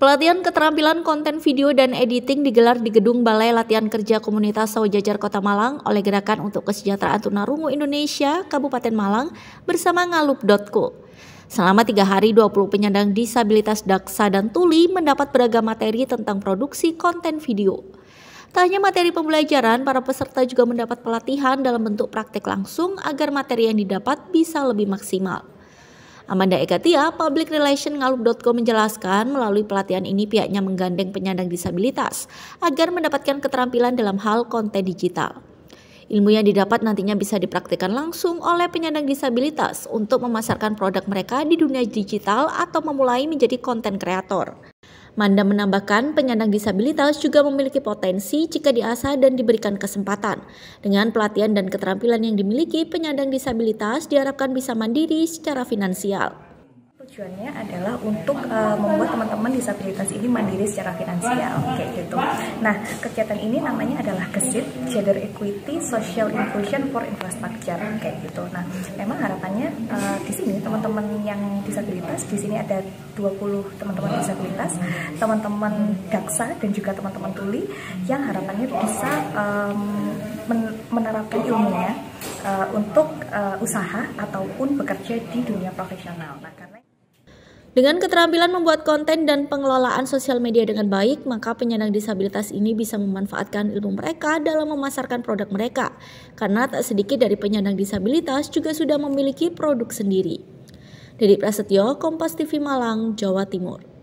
Pelatihan keterampilan konten video dan editing digelar di Gedung Balai Latihan Kerja Komunitas Sawajajar Kota Malang oleh Gerakan untuk Kesejahteraan Tunarungu Indonesia Kabupaten Malang bersama ngalup.co. Selama tiga hari, 20 penyandang disabilitas daksa dan tuli mendapat beragam materi tentang produksi konten video. Tak hanya materi pembelajaran, para peserta juga mendapat pelatihan dalam bentuk praktek langsung agar materi yang didapat bisa lebih maksimal. Amanda Tia, Public Relation Ngalup.com menjelaskan melalui pelatihan ini pihaknya menggandeng penyandang disabilitas agar mendapatkan keterampilan dalam hal konten digital. Ilmu yang didapat nantinya bisa dipraktikkan langsung oleh penyandang disabilitas untuk memasarkan produk mereka di dunia digital atau memulai menjadi konten kreator. Manda menambahkan, penyandang disabilitas juga memiliki potensi jika diasah dan diberikan kesempatan. Dengan pelatihan dan keterampilan yang dimiliki, penyandang disabilitas diharapkan bisa mandiri secara finansial. Tujuannya adalah untuk uh, membuat teman-teman disabilitas ini mandiri secara finansial, kayak gitu. Nah, kegiatan ini namanya adalah GESIT, Gender Equity Social Inclusion for Infrastructure, kayak gitu. Nah, memang harapannya uh, di sini teman-teman yang disabilitas, di sini ada 20 teman-teman disabilitas, teman-teman gaksa dan juga teman-teman tuli yang harapannya bisa um, men menerapkan ilmunya uh, untuk uh, usaha ataupun bekerja di dunia profesional. Nah, karena dengan keterampilan membuat konten dan pengelolaan sosial media dengan baik, maka penyandang disabilitas ini bisa memanfaatkan ilmu mereka dalam memasarkan produk mereka, karena tak sedikit dari penyandang disabilitas juga sudah memiliki produk sendiri. Dedi Prasetyo, Kompas TV Malang, Jawa Timur.